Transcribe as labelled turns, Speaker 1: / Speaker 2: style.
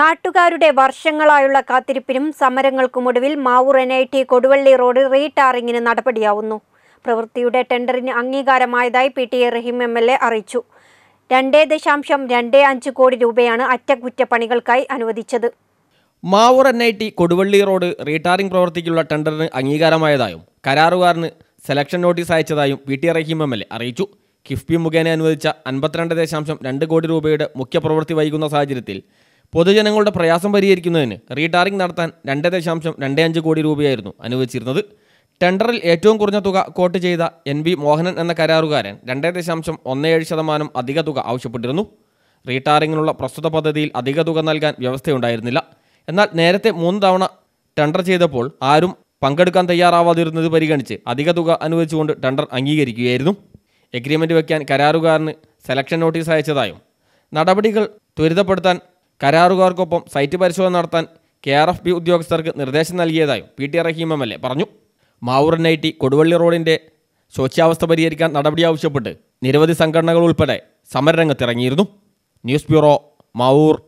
Speaker 1: നാട്ടുകാരുടെ വർഷങ്ങളായുള്ള കാത്തിരിപ്പിനും സമരങ്ങൾക്കുമൊടുവിൽ Mavoor N I T Koduvally road റീടാറിങ്ങിന് നടപടിയാവുന്നു പ്രവൃത്തിയുടെ ടെൻഡറിന് അംഗീകാരമായതായി P T A Rahim M L A അറിയിച്ചു രണ്ടേ ദശാംശം രണ്ടേ അഞ്ച് കോടി രൂപയാണ് അറ്റകുറ്റപ്പണികൾക്കായി അനുവദിച്ചത്
Speaker 2: Mavoor N I T Koduvally road retarring പ്രവൃത്തിക്കുള്ള ടെൻഡറിന് അംഗീകാരമായതായും കരാറുകാരന് സെലക്ഷൻ നോട്ടീസ് അയച്ചതായും P T Rahim M L A അറിയിച്ചു കിഫ്ബി മുഖേന അനുവദിച്ച അൻപത്തിരണ്ട് ദശാംശം രണ്ട് കോടി രൂപയുടെ മുഖ്യപ്രവൃത്തി വൈകുന്ന സാഹചര്യത്തിൽ പൊതുജനങ്ങളുടെ പ്രയാസം പരിഹരിക്കുന്നതിന് റീടാറിംഗ് നടത്താൻ രണ്ട് ദശാംശം രണ്ട് അഞ്ച് കോടി രൂപയായിരുന്നു അനുവദിച്ചിരുന്നത് ടെൻഡറിൽ ഏറ്റവും കുറഞ്ഞ തുക കോട്ട് ചെയ്ത എൻ വി മോഹനൻ എന്ന കരാറുകാരൻ രണ്ട് ദശാംശം ഒന്ന് ഏഴ് ശതമാനം അധിക തുക ആവശ്യപ്പെട്ടിരുന്നു റീടാറിങ്ങിനുള്ള പ്രസ്തുത പദ്ധതിയിൽ അധിക തുക നൽകാൻ വ്യവസ്ഥയുണ്ടായിരുന്നില്ല എന്നാൽ നേരത്തെ മൂന്ന് തവണ ടെൻഡർ ചെയ്തപ്പോൾ ആരും പങ്കെടുക്കാൻ തയ്യാറാവാതിരുന്നത് പരിഗണിച്ച് അധിക തുക അനുവദിച്ചുകൊണ്ട് ടെൻഡർ അംഗീകരിക്കുകയായിരുന്നു എഗ്രിമെൻറ്റ് വയ്ക്കാൻ കരാറുകാരന് സെലക്ഷൻ നോട്ടീസ് അയച്ചതായും നടപടികൾ ത്വരിതപ്പെടുത്താൻ കരാറുകാർക്കൊപ്പം സൈറ്റ് പരിശോധന നടത്താൻ കെ ആർ എഫ് പി ഉദ്യോഗസ്ഥർക്ക് നിർദ്ദേശം നൽകിയതായും P T Rahim M L A പറഞ്ഞു എൻ ഐ ടി കൊടുവള്ളി റോഡിൻ്റെ ശോച്യാവസ്ഥ പരിഹരിക്കാൻ നടപടി ആവശ്യപ്പെട്ട് നിരവധി സംഘടനകൾ ഉൾപ്പെടെ സമരരംഗത്തിറങ്ങിയിരുന്നു ന്യൂസ് ബ്യൂറോ മാവൂർ